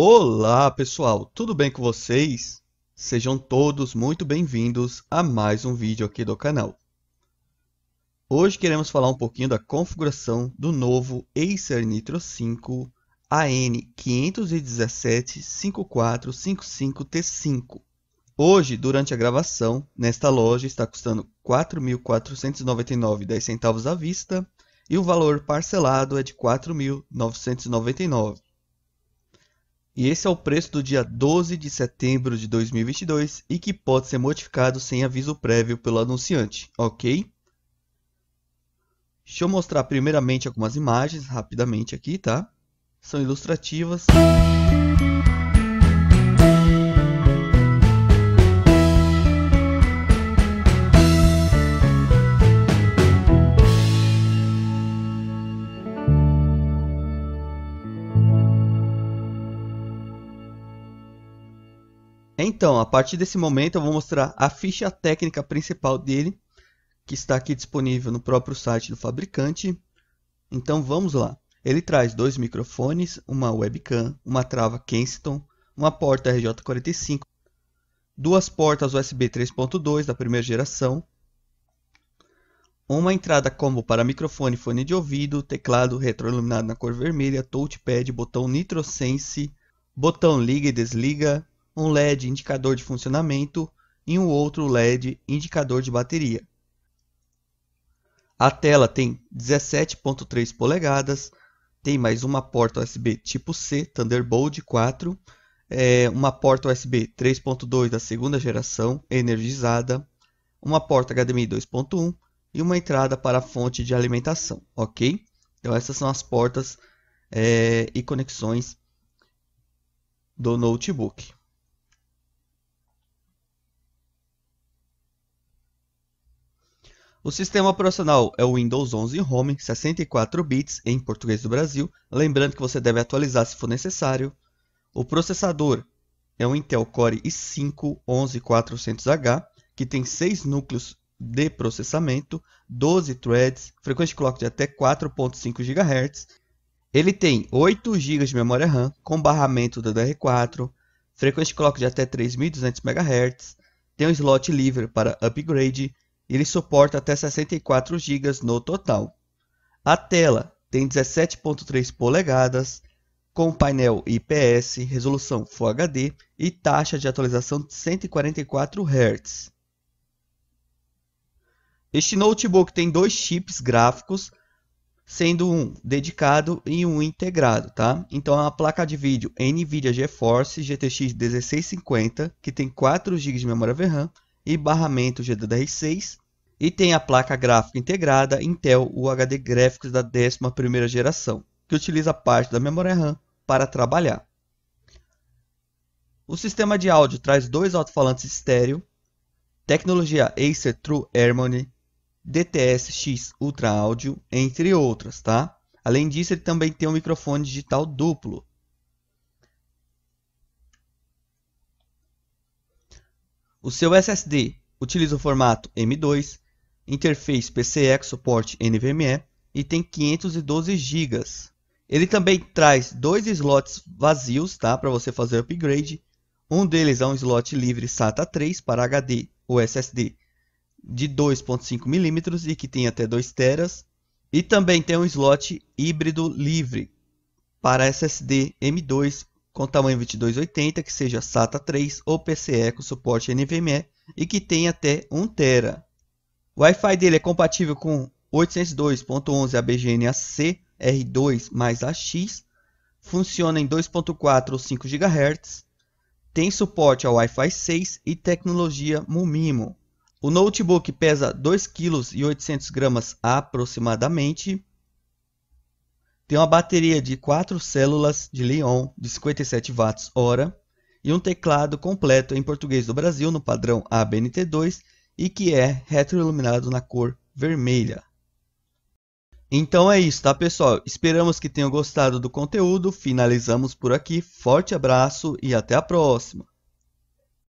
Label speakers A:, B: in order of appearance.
A: Olá pessoal, tudo bem com vocês? Sejam todos muito bem-vindos a mais um vídeo aqui do canal. Hoje queremos falar um pouquinho da configuração do novo Acer Nitro 5 an 5175455 t 5 Hoje, durante a gravação, nesta loja está custando R$ 4.499,10 à vista e o valor parcelado é de R$ 4.999. E esse é o preço do dia 12 de setembro de 2022 e que pode ser modificado sem aviso prévio pelo anunciante, ok? Deixa eu mostrar primeiramente algumas imagens rapidamente aqui, tá? São ilustrativas. então, a partir desse momento eu vou mostrar a ficha técnica principal dele, que está aqui disponível no próprio site do fabricante. Então vamos lá. Ele traz dois microfones, uma webcam, uma trava Kensington, uma porta RJ45, duas portas USB 3.2 da primeira geração, uma entrada combo para microfone, fone de ouvido, teclado retroiluminado na cor vermelha, touchpad, botão NitroSense, botão liga e desliga, um LED indicador de funcionamento e um outro LED indicador de bateria. A tela tem 17.3 polegadas, tem mais uma porta USB tipo C Thunderbolt 4, é, uma porta USB 3.2 da segunda geração energizada, uma porta HDMI 2.1 e uma entrada para a fonte de alimentação, ok? Então essas são as portas é, e conexões do notebook. O sistema operacional é o Windows 11 Home 64 bits em português do Brasil, lembrando que você deve atualizar se for necessário. O processador é o Intel Core i5 11400H, que tem 6 núcleos de processamento, 12 threads, frequência de clock de até 4.5 GHz. Ele tem 8 GB de memória RAM com barramento DDR4, frequência de clock de até 3200 MHz, tem um slot livre para upgrade ele suporta até 64 GB no total. A tela tem 17.3 polegadas, com painel IPS, resolução Full HD e taxa de atualização de 144 Hz. Este notebook tem dois chips gráficos, sendo um dedicado e um integrado, tá? Então é uma placa de vídeo NVIDIA GeForce GTX 1650, que tem 4 GB de memória VRAM e barramento GDDR6 e tem a placa gráfica integrada Intel UHD Graphics da 11 geração, que utiliza parte da memória RAM para trabalhar. O sistema de áudio traz dois alto-falantes estéreo, tecnologia Acer True Harmony, DTS-X Ultra Audio, entre outras, tá? Além disso, ele também tem um microfone digital duplo, O seu SSD utiliza o formato M2, interface PCIe suporte NVMe e tem 512 GB. Ele também traz dois slots vazios tá, para você fazer upgrade. Um deles é um slot livre SATA 3 para HD ou SSD de 2.5mm e que tem até 2 teras. E também tem um slot híbrido livre para SSD M2 com tamanho 2280, que seja SATA 3 ou PCE com suporte NVMe e que tenha até 1 tera. O Wi-Fi dele é compatível com 802.11abgn-AC, R2 mais AX, funciona em 2.4 ou 5 GHz, tem suporte ao Wi-Fi 6 e tecnologia Mumimo. O notebook pesa 2,8 kg aproximadamente tem uma bateria de 4 células de Leon de 57 watts hora e um teclado completo em português do Brasil no padrão ABNT2 e que é retroiluminado na cor vermelha. Então é isso, tá pessoal? Esperamos que tenham gostado do conteúdo. Finalizamos por aqui. Forte abraço e até a próxima!